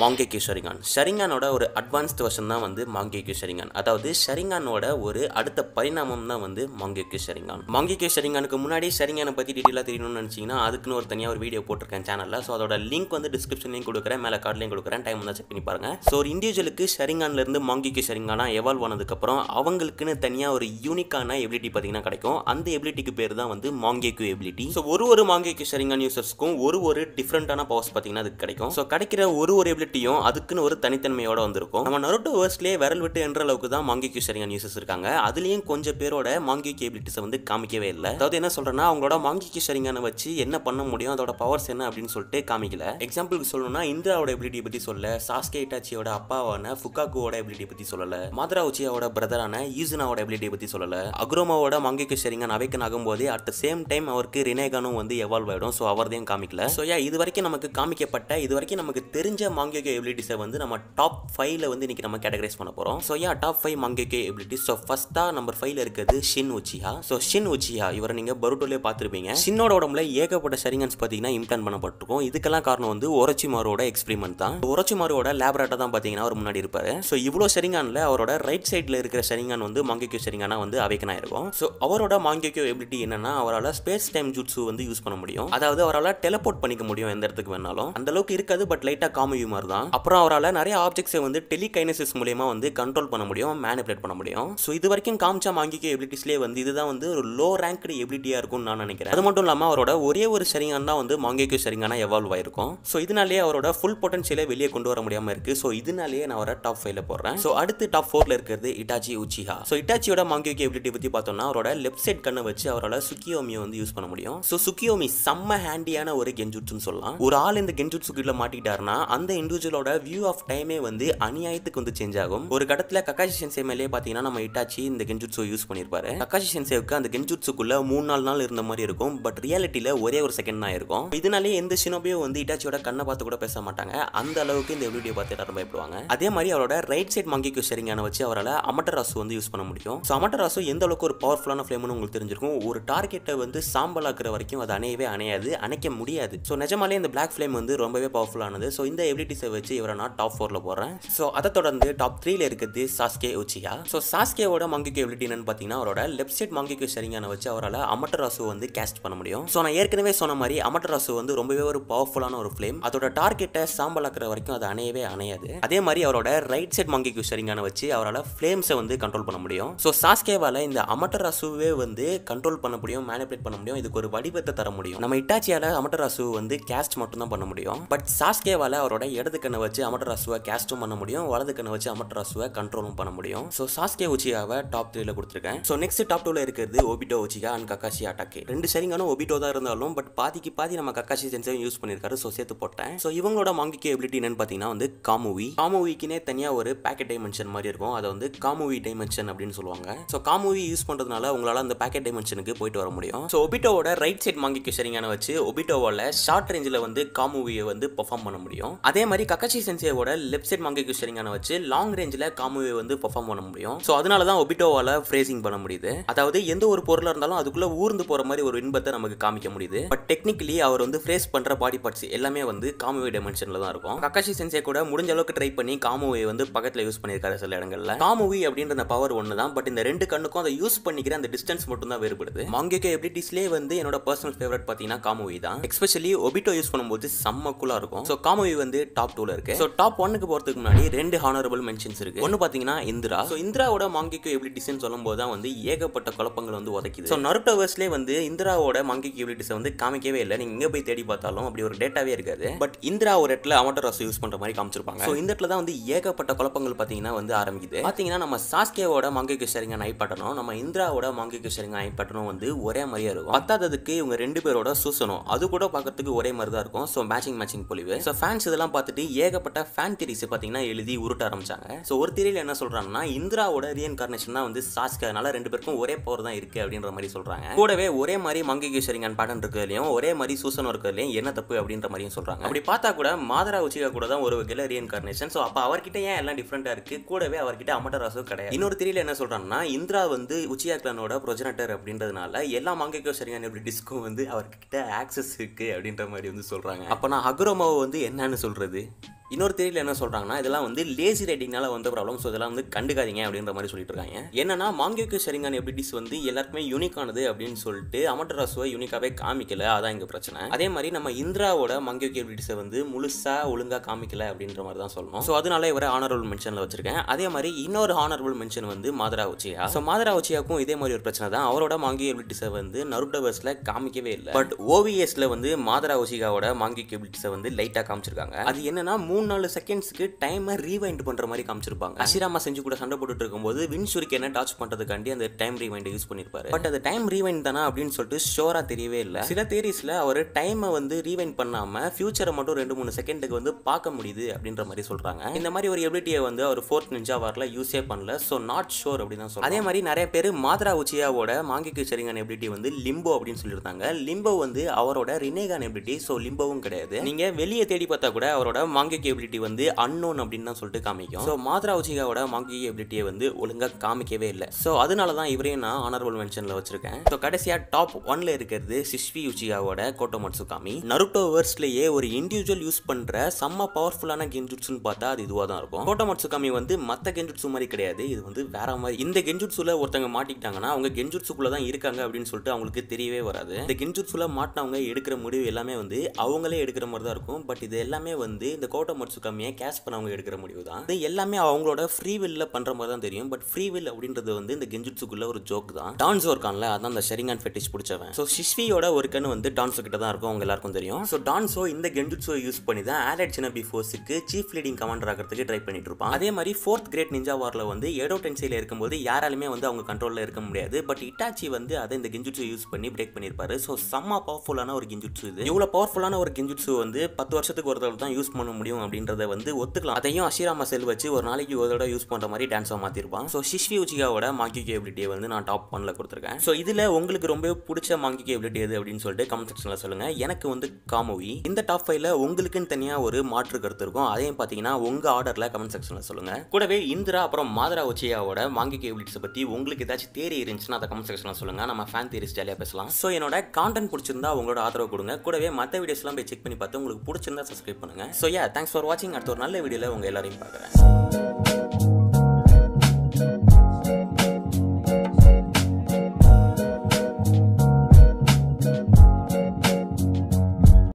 மாங்கே Q ஷரிங்கான் ஷரிங்கானோட ஒரு advanced வருஷன் தான் வந்து மாங்கே கியூ ஷரிங்கான் அதாவது ஷரிங்கானோட ஒரு அடுத்த பரிணாமம் தான் வந்து மாங்கே கியூ ஷரிங்கான் மாங்கே கியூ முன்னாடி சரிங்கான பற்றி டீட்டெயிலாக தெரியணும்னு நினச்சிங்கன்னா அதுக்குன்னு ஒரு தனியாக ஒரு வீடியோ போட்டிருக்கேன் சேனலில் ஸோ அதோட லிங்க் வந்து டிஸ்கிரிப்ஷன்லையும் கொடுக்குறேன் மேலே கார்ட்லையும் கொடுக்குறேன் டைம் வந்து செக் பண்ணி பாருங்கள் ஸோ ஒரு இண்டிவிஜுவலுக்கு ஷரிங்கான்லேருந்து மாங்கே கியூ எவால்வ் ஆனதுக்கப்புறம் அவங்களுக்குன்னு தனியாக ஒரு யூனிக்கான எபிலிட்டி பார்த்தீங்கன்னா கிடைக்கும் அந்த எபிலிட்டிக்கு பேர் தான் வந்து மாங்கே கியூ எபிலிட்டி ஸோ ஒரு ஒரு மாங்கே கியூ ஷரிங்கான் யூசர்ஸ்க்கும் ஒரு ஒரு டிஃப்ரெண்ட்டான பவர்ஸ் பார்த்தீங்கன்னா அது கிடைக்கும் ஸோ கிடைக்கிற ஒரு ஒரு எபிலிட்டி கட்டியும் அதுக்குன்னு ஒரு தனித்தன்மையோட வந்திருக்கும் நம்ம நருட்டோ வேர்ஸ்ட்லேயே விரல் விட்டு என்ற அளவுக்கு தான் கியூ சரியான நியூசஸ் இருக்காங்க அதுலயும் கொஞ்சம் பேரோட மாங்கி கேபிலிட்டிஸை வந்து காமிக்கவே இல்லை அதாவது என்ன சொல்கிறேன்னா அவங்களோட கியூ சரிங்கான வச்சு என்ன பண்ண முடியும் அதோட பவர்ஸ் என்ன அப்படின்னு சொல்லிட்டு காமிக்கல எக்ஸாம்பிளுக்கு சொல்லணும்னா இந்திராவோட எபிலிட்டி பத்தி சொல்ல சாஸ்கே இட்டாச்சியோட அப்பாவான புக்காக்குவோட எபிலிட்டி பத்தி சொல்லல மாதரா உச்சியாவோட பிரதரான ஈசுனாவோட எபிலிட்டி பத்தி சொல்லல அக்ரோமாவோட கியூ ஷெரிங்கன் அவைக்கன் ஆகும்போது அட் த சேம் டைம் அவருக்கு ரினேகானும் வந்து எவால்வ் ஆயிடும் ஸோ அவர்தையும் காமிக்கல சோ யா இது வரைக்கும் நமக்கு காமிக்கப்பட்ட இது வரைக்கும் நமக்கு தெரிஞ்ச மாங்கி கே எபிலிட்டிஸை வந்து நம்ம டாப் ஃபைவ்ல வந்து இன்றைக்கி நம்ம கேட்டகரைஸ் பண்ண போகிறோம் so yeah top five Mangekyo abilities so ஃபஸ்ட்டாக நம்பர் ஃபைவ்ல இருக்கிறது ஷின் உச்சியா ஸோ ஷின் உச்சியா இவரை நீங்கள் பருட்டோலே பார்த்துருப்பீங்க ஷின்னோட உடம்புல ஏகப்பட்ட சரிங்கன்ஸ் பார்த்தீங்கன்னா இம்ப்ளான் பண்ணப்பட்டிருக்கும் இதுக்கெல்லாம் காரணம் வந்து மாரோட எக்ஸ்பிரிமெண்ட் தான் மாரோட லேபரேட்டர் தான் பார்த்தீங்கன்னா அவர் முன்னாடி இருப்பார் ஸோ இவ்வளோ சரிங்கானில் அவரோட ரைட் சைடில் இருக்கிற சரிங்கான் வந்து மங்கேக்கியோ சரிங்கானா வந்து அவைக்கனா இருக்கும் ஸோ அவரோட மாங்கேக்கியோ எபிலிட்டி என்னன்னா அவரால் ஸ்பேஸ் டைம் ஜூட்ஸு வந்து யூஸ் பண்ண முடியும் அதாவது அவரால் டெலபோர்ட் பண்ணிக்க முடியும் எந்த இடத்துக்கு வேணாலும் அந்த அளவுக்கு இருக்காது பட் லைட்டாக காமியுமா இருக்கும் தான் அப்புறம் அவரால் நிறைய ஆப்ஜெக்ட்ஸை வந்து டெலிகைனசிஸ் மூலியமா வந்து கண்ட்ரோல் பண்ண முடியும் மேனிபுலேட் பண்ண முடியும் ஸோ இது வரைக்கும் காமிச்சா மாங்கிக்க எபிலிட்டிஸ்லேயே வந்து இதுதான் வந்து ஒரு லோ ரேங்க்டு எபிலிட்டியாக இருக்கும்னு நான் நினைக்கிறேன் அது மட்டும் இல்லாமல் அவரோட ஒரே ஒரு சரிங்கான் தான் வந்து மாங்கிக்கு சரிங்கானா எவால்வ் ஆயிருக்கும் ஸோ இதனாலேயே அவரோட ஃபுல் பொட்டன்ஷியலே வெளியே கொண்டு வர முடியாமல் இருக்கு ஸோ இதனாலேயே நான் அவரை டாப் ஃபைவ்ல போடுறேன் ஸோ அடுத்து டாப் ஃபோர்ல இருக்கிறது இட்டாச்சி உச்சிஹா ஸோ இட்டாச்சியோட மாங்கிக்கு எபிலிட்டி பற்றி பார்த்தோம்னா அவரோட லெஃப்ட் சைட் கண்ணை வச்சு அவரால் சுக்கியோமியை வந்து யூஸ் பண்ண முடியும் ஸோ சுக்கியோமி செம்ம ஹேண்டியான ஒரு கெஞ்சுட்ஸ்னு சொல்லலாம் ஒரு ஆள் இந்த கெஞ்சுட்ஸு கீழே மாட்டிக்கிட்டாருன்னா அந்த இண்டு இண்டிவிஜுவலோட வியூ ஆஃப் டைமே வந்து அநியாயத்துக்கு வந்து சேஞ்ச் ஆகும் ஒரு கடத்துல கக்காஷி சென்சே மேலேயே பாத்தீங்கன்னா நம்ம இட்டாச்சி இந்த கெஞ்சுட்ஸு யூஸ் பண்ணிருப்பாரு கக்காஷி சென்சேவுக்கு அந்த கெஞ்சுட்ஸுக்குள்ள மூணு நாலு நாள் இருந்த மாதிரி இருக்கும் பட் ரியாலிட்டியில ஒரே ஒரு செகண்ட் தான் இருக்கும் இதனாலே எந்த சினோபியோ வந்து இட்டாச்சியோட கண்ணை பார்த்து கூட பேச மாட்டாங்க அந்த அளவுக்கு இந்த வீடியோ பார்த்து எல்லாரும் பயப்படுவாங்க அதே மாதிரி அவரோட ரைட் சைட் மங்கிக்கு ஷெரிங்கான வச்சு அவரால் அமட்டராசு வந்து யூஸ் பண்ண முடியும் ஸோ அமட்டராசு எந்த அளவுக்கு ஒரு பவர்ஃபுல்லான ஃப்ளேம்னு உங்களுக்கு தெரிஞ்சிருக்கும் ஒரு டார்கெட்டை வந்து சாம்பல் ஆக்குற வரைக்கும் அது அணையவே அணையாது அணைக்க முடியாது ஸோ நிஜமாலே இந்த பிளாக் ஃப்ளேம் வந்து ரொம்பவே பவர்ஃபுல்லானது ஸோ இந்த எபிலிட்டிஸை ரிசல்ட்ஸை வச்சு இவரை நான் டாப் ஃபோரில் போடுறேன் ஸோ அதை தொடர்ந்து டாப் த்ரீல இருக்கிறது சாஸ்கே உச்சியா ஸோ சாஸ்கேவோட மங்கிக்கு எப்படி என்னன்னு பார்த்தீங்கன்னா அவரோட லெஃப்ட் சைட் மங்கிக்கு சரிங்கான வச்சு அவரால் அமட்டராசு வந்து கேஸ்ட் பண்ண முடியும் ஸோ நான் ஏற்கனவே சொன்ன மாதிரி அமட்டராசு வந்து ரொம்பவே ஒரு பவர்ஃபுல்லான ஒரு ஃப்ளேம் அதோட டார்கெட்டை சாம்பல் ஆக்கிற வரைக்கும் அது அணையவே அணையாது அதே மாதிரி அவரோட ரைட் சைட் மங்கிக்கு சரிங்கான வச்சு அவரால் ஃப்ளேம்ஸை வந்து கண்ட்ரோல் பண்ண முடியும் ஸோ சாஸ்கேவால் இந்த அமட்டராசுவே வந்து கண்ட்ரோல் பண்ண முடியும் மேனிபுலேட் பண்ண முடியும் இதுக்கு ஒரு வடிவத்தை தர முடியும் நம்ம இட்டாச்சியால் அமட்டராசு வந்து கேஸ்ட் மட்டும் தான் பண்ண முடியும் பட் சாஸ்கேவால் அவரோட இடது இடது கண்ணை வச்சு அமட்ராசுவை கேஸ்டும் பண்ண முடியும் வலது கண்ணை வச்சு அமட்ராசுவை கண்ட்ரோலும் பண்ண முடியும் ஸோ சாஸ்கே உச்சியாவை டாப் த்ரீல கொடுத்துருக்கேன் ஸோ நெக்ஸ்ட் டாப் டூல இருக்கிறது ஒபிட்டோ உச்சிகா அண்ட் கக்காசி அட்டாக்கே ரெண்டு சரிங்கான ஒபிட்டோ தான் இருந்தாலும் பட் பாதிக்கு பாதி நம்ம கக்காசி சென்சையும் யூஸ் பண்ணியிருக்காரு ஸோ சேர்த்து போட்டேன் ஸோ இவங்களோட மாங்கிக்கு எபிலிட்டி என்னன்னு பார்த்தீங்கன்னா வந்து காமூவி காமூவிக்குனே தனியாக ஒரு பேக்கெட் டைமென்ஷன் மாதிரி இருக்கும் அதை வந்து காமூவி டைமென்ஷன் அப்படின்னு சொல்லுவாங்க ஸோ காமூவி யூஸ் பண்ணுறதுனால உங்களால் அந்த பேக்கெட் டைமென்ஷனுக்கு போயிட்டு வர முடியும் ஸோ ஒபிட்டோவோட ரைட் சைட் மாங்கிக்கு சரிங்கான வச்சு ஒபிட்டோவோட ஷார்ட் ரேஞ்சில் வந்து காமூவியை வந்து பெர்ஃபார்ம் பண்ண முடியும் அதே மாதிரி மாதிரி கக்கச்சி சென்சேவோட லெஃப்ட் சைட் மங்கை கியூஸ்டரிங்கான வச்சு லாங் ரேஞ்சில் காமுவே வந்து பர்ஃபார்ம் பண்ண முடியும் ஸோ அதனால தான் ஒபிட்டோவால் ஃப்ரேசிங் பண்ண முடியுது அதாவது எந்த ஒரு பொருளாக இருந்தாலும் அதுக்குள்ளே ஊர்ந்து போகிற மாதிரி ஒரு இன்பத்தை நமக்கு காமிக்க முடியுது பட் டெக்னிக்கலி அவர் வந்து ஃப்ரேஸ் பண்ணுற பாடி பார்ட்ஸ் எல்லாமே வந்து காமுவே டைமென்ஷனில் தான் இருக்கும் கக்கச்சி சென்சே கூட முடிஞ்ச அளவுக்கு ட்ரை பண்ணி காமுவை வந்து பக்கத்தில் யூஸ் பண்ணியிருக்காரு சில இடங்களில் காமுவி அப்படின்ற பவர் ஒன்று தான் பட் இந்த ரெண்டு கண்ணுக்கும் அதை யூஸ் பண்ணிக்கிற அந்த டிஸ்டன்ஸ் மட்டும் தான் வேறுபடுது எப்படி எபிலிட்டிஸ்லேயே வந்து என்னோட பர்சனல் ஃபேவரட் பார்த்தீங்கன்னா காமுவி தான் எஸ்பெஷலி ஒபிட்டோ யூஸ் பண்ணும்போது செம்ம கூலாக இருக்கும் ஸோ காமுவி வந்து டாப் டாப் டூல இருக்கு ஸோ டாப் ஒன்னுக்கு போறதுக்கு முன்னாடி ரெண்டு ஹானரபிள் மென்ஷன்ஸ் இருக்கு ஒன்று பாத்தீங்கன்னா இந்திரா ஸோ இந்திராவோட மாங்கிக்கு எப்படி டிசைன் சொல்லும் போது தான் வந்து ஏகப்பட்ட குழப்பங்கள் வந்து உதைக்குது ஸோ நருட்டோவர்ஸ்லேயே வந்து இந்திராவோட மாங்கிக்கு எபிலிட்டிஸை வந்து காமிக்கவே இல்லை நீங்க எங்கே போய் தேடி பார்த்தாலும் அப்படி ஒரு டேட்டாவே இருக்காது பட் இந்திரா ஒரு இடத்துல அமட்டர் ரசம் யூஸ் பண்ற மாதிரி காமிச்சிருப்பாங்க ஸோ இந்த இடத்துல தான் வந்து ஏகப்பட்ட குழப்பங்கள் பாத்தீங்கன்னா வந்து ஆரம்பிக்குது பாத்தீங்கன்னா நம்ம சாஸ்கேவோட மாங்கிக்கு சரிங்க நைப்பாட்டனும் நம்ம இந்திராவோட மாங்கிக்கு சரிங்க நைப்பாட்டனும் வந்து ஒரே மாதிரியா இருக்கும் பத்தாததுக்கு இவங்க ரெண்டு பேரோட சூசனும் அது கூட பார்க்கறதுக்கு ஒரே மாதிரி தான் இருக்கும் ஸோ மேட்சிங் மேட்சிங் பொலிவு ஸோ ஃபேன்ஸ் இதெல்லாம் பார்த்துட்டு வந்துட்டு ஏகப்பட்ட ஃபேன் திரிஸ் பார்த்தீங்கன்னா எழுதி உருட்ட ஆரம்பிச்சாங்க ஸோ ஒரு திரியில் என்ன சொல்கிறாங்கன்னா இந்திராவோட ரீஎன்கார்னேஷன் தான் வந்து சாஸ்க்கு அதனால ரெண்டு பேருக்கும் ஒரே பவர் தான் இருக்குது அப்படின்ற மாதிரி சொல்கிறாங்க கூடவே ஒரே மாதிரி மங்கேஸ்வரிங்கான் பேட்டன் இருக்கிறதுலையும் ஒரே மாதிரி சூசன் இருக்கிறதுலையும் என்ன தப்பு அப்படின்ற மாதிரியும் சொல்கிறாங்க அப்படி பார்த்தா கூட மாதரா உச்சிகா கூட தான் ஒரு வகையில் ரீஎன்கார்னேஷன் ஸோ அப்போ அவர்கிட்ட ஏன் எல்லாம் டிஃப்ரெண்ட்டாக இருக்குது கூடவே அவர்கிட்ட ராசும் கிடையாது இன்னொரு திரியில் என்ன சொல்கிறாங்கன்னா இந்திரா வந்து உச்சியா கிளனோட ப்ரொஜனட்டர் அப்படின்றதுனால எல்லா மங்கேஸ்வரிங்கான் எப்படி டிஸ்கும் வந்து அவர்கிட்ட ஆக்சஸ் இருக்குது அப்படின்ற மாதிரி வந்து சொல்கிறாங்க அப்போ நான் அக்ரோமாவை வந்து என்னன்னு சொல்கிறது day. இன்னொரு தெரியல என்ன சொல்கிறாங்கன்னா இதெல்லாம் வந்து லேசி ரைட்டிங்னால வந்த ப்ராப்ளம் ஸோ இதெல்லாம் வந்து கண்டுக்காதீங்க அப்படின்ற மாதிரி சொல்லிட்டு இருக்காங்க என்னன்னா மாங்கியோக்கு சரிங்கான எப்படிஸ் வந்து எல்லாருக்குமே யூனிக்கானது அப்படின்னு சொல்லிட்டு அமட்டராசுவை யூனிக்காகவே காமிக்கல அதான் இங்கே பிரச்சனை அதே மாதிரி நம்ம இந்திராவோட மாங்கியோக்கு எபிடிஸை வந்து முழுசாக ஒழுங்காக காமிக்கல அப்படின்ற மாதிரி தான் சொல்லணும் ஸோ அதனால இவரை ஆனரபுள் மென்ஷனில் வச்சிருக்கேன் அதே மாதிரி இன்னொரு ஆனரபுள் மென்ஷன் வந்து மாதரா உச்சியா ஸோ மாதரா உச்சியாக்கும் இதே மாதிரி ஒரு பிரச்சனை தான் அவரோட மாங்கியோ எபிடிஸை வந்து நருட்டவர்ஸில் காமிக்கவே இல்லை பட் ஓவிஎஸில் வந்து மாதரா உச்சிகாவோட மாங்கியோ எபிடிஸை வந்து லைட்டாக காமிச்சிருக்காங்க அது என்னன்னா மூணு நாலு செகண்ட்ஸ்க்கு டைமை ரீவைண்ட் பண்ணுற மாதிரி காமிச்சிருப்பாங்க அசிராமா செஞ்சு கூட சண்டை போட்டுட்டு இருக்கும்போது வின்சுரிக்கு என்ன டாச் பண்ணுறதுக்காண்டி அந்த டைம் ரீவைண்ட் யூஸ் பண்ணியிருப்பாரு பட் அது டைம் ரீவைண்ட் தானா அப்படின்னு சொல்லிட்டு ஷோராக தெரியவே இல்லை சில தேரிஸில் அவர் டைமை வந்து ரீவைண்ட் பண்ணாமல் ஃபியூச்சரை மட்டும் ரெண்டு மூணு செகண்டுக்கு வந்து பார்க்க முடியுது அப்படின்ற மாதிரி சொல்கிறாங்க இந்த மாதிரி ஒரு எபிலிட்டியை வந்து அவர் ஃபோர்த் நிஞ்சா வரல யூஸே பண்ணல ஸோ நாட் ஷோர் அப்படின்னு தான் அதே மாதிரி நிறைய பேர் மாத்ரா உச்சியாவோட மாங்கிக்கு சரிங்கான எபிலிட்டி வந்து லிம்போ அப்படின்னு சொல்லியிருந்தாங்க லிம்போ வந்து அவரோட ரினேகான் எபிலிட்டி ஸோ லிம்போவும் கிடையாது நீங்கள் வெளியே தேடி பார்த்தா கூட அவரோட மாங்கிக்கு மாங்கிக்கு எபிலிட்டி வந்து அன்னோன் அப்படின்னு தான் சொல்லிட்டு காமிக்கும் ஸோ மாத்ரா உச்சிகாவோட மாங்கி எபிலிட்டியை வந்து ஒழுங்காக காமிக்கவே இல்லை ஸோ அதனால தான் இவரையும் நான் ஆனரபுள் மென்ஷனில் வச்சிருக்கேன் ஸோ கடைசியாக டாப் ஒன்ல இருக்கிறது சிஷ்வி உச்சிகாவோட கோட்டோமட்சு காமி நருட்டோ வேர்ஸ்லேயே ஒரு இண்டிவிஜுவல் யூஸ் பண்ணுற செம்ம பவர்ஃபுல்லான கெஞ்சுட்ஸுன்னு பார்த்தா அது இதுவாக தான் இருக்கும் கோட்டோமட்சு காமி வந்து மற்ற கெஞ்சுட்ஸு மாதிரி கிடையாது இது வந்து வேற மாதிரி இந்த கெஞ்சுட்ஸுல ஒருத்தங்க மாட்டிக்கிட்டாங்கன்னா அவங்க கெஞ்சுட்ஸுக்குள்ள தான் இருக்காங்க அப்படின்னு சொல்லிட்டு அவங்களுக்கு தெரியவே வராது இந்த கெஞ்சுட்ஸுல மாட்டினவங்க எடுக்கிற முடிவு எல்லாமே வந்து அவங்களே எடுக்கிற மாதிரி தான் இருக்கும் பட் இது எல்லாமே வந்து இந்த கோட்டை டாக்டர் மட்சுகாமியை கேஷ் பண்ணவங்க எடுக்கிற முடிவு தான் இது எல்லாமே அவங்களோட ஃப்ரீ வில்ல பண்ற மாதிரி தான் தெரியும் பட் ஃப்ரீ வில் அப்படின்றது வந்து இந்த கெஞ்சுட்ஸுக்குள்ள ஒரு ஜோக் தான் டான்ஸ் இருக்கான்ல அதான் அந்த அண்ட் ஃபெட்டிஷ் பிடிச்சவன் ஸோ சிஷ்வியோட ஒரு கண் வந்து டான்ஸ் கிட்ட தான் இருக்கும் அவங்க எல்லாருக்கும் தெரியும் ஸோ டான்ஸோ இந்த கெஞ்சுட்ஸோ யூஸ் பண்ணி தான் ஆலட் சினபி ஃபோர்ஸுக்கு சீஃப் லீடிங் கமாண்டர் ஆகிறதுக்கு ட்ரை பண்ணிட்டு இருப்பான் அதே மாதிரி ஃபோர்த் கிரேட் நிஞ்சா வாரில் வந்து ஏடோ டென்சியில் இருக்கும்போது யாராலுமே வந்து அவங்க கண்ட்ரோலில் இருக்க முடியாது பட் இட்டாச்சி வந்து அதை இந்த கெஞ்சுட்ஸு யூஸ் பண்ணி பிரேக் பண்ணியிருப்பாரு ஸோ செம்ம பவர்ஃபுல்லான ஒரு கெஞ்சுட்ஸு இது இவ்வளோ பவர்ஃபுல்லான ஒரு கெஞ்சுட்ஸு வந்து பத்து வருஷத்துக்கு ஒரு தடவை தான் யூஸ் பண்ண முடியும் அப்படின்றத வந்து ஒத்துக்கலாம் அதையும் அசிராம செல் வச்சு ஒரு நாளைக்கு ஒரு தடவை யூஸ் பண்ற மாதிரி டான்ஸாக மாத்திருப்பான் ஸோ சிஷ்வி உச்சிகாவோட மாங்கி கேபிலிட்டியை வந்து நான் டாப் பண்ணல கொடுத்துருக்கேன் ஸோ இதுல உங்களுக்கு ரொம்ப பிடிச்ச மாங்கி கேபிலிட்டி எது அப்படின்னு சொல்லிட்டு கமெண்ட் செக்ஷன்ல சொல்லுங்க எனக்கு வந்து காமோவி இந்த டாப் ஃபைவ்ல உங்களுக்குன்னு தனியா ஒரு மாற்று கருத்து இருக்கும் அதையும் பாத்தீங்கன்னா உங்க ஆர்டர்ல கமெண்ட் செக்ஷன்ல சொல்லுங்க கூடவே இந்திரா அப்புறம் மாதரா உச்சியாவோட மாங்கி கேபிலிட்டிஸை பத்தி உங்களுக்கு ஏதாச்சும் தேரி இருந்துச்சுன்னா அதை கமெண்ட் செக்ஷன்ல சொல்லுங்க நம்ம ஃபேன் தேரிஸ் ஜாலியாக பேசலாம் ஸோ என்னோட கான்டென்ட் பிடிச்சிருந்தா உங்களோட ஆதரவு கொடுங்க கூடவே மற்ற வீடியோஸ்லாம் போய் செக் பண்ணி பார்த்து உங்களுக்கு பிடிச்சிருந்தா சப்ஸ்கிரைப் பண்ணுங்க ஸோ யா தேங்க்ஸ் ஃபார் வாட்சிங் அடுத்த ஒரு நல்ல வீடியோவில் உங்கள் எல்லாரையும் பார்க்குறேன்